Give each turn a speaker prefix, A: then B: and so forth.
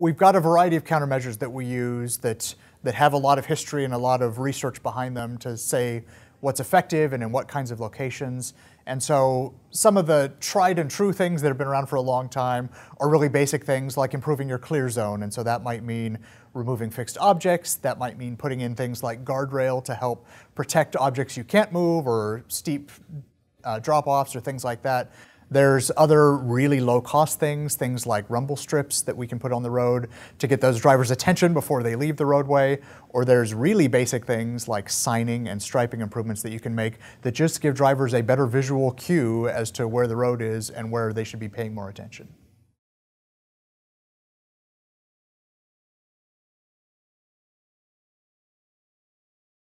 A: We've got a variety of countermeasures that we use that, that have a lot of history and a lot of research behind them to say what's effective and in what kinds of locations. And so some of the tried and true things that have been around for a long time are really basic things like improving your clear zone. And so that might mean removing fixed objects. That might mean putting in things like guardrail to help protect objects you can't move or steep uh, drop-offs or things like that. There's other really low cost things, things like rumble strips that we can put on the road to get those drivers' attention before they leave the roadway. Or there's really basic things like signing and striping improvements that you can make that just give drivers a better visual cue as to where the road is and where they should be paying more attention.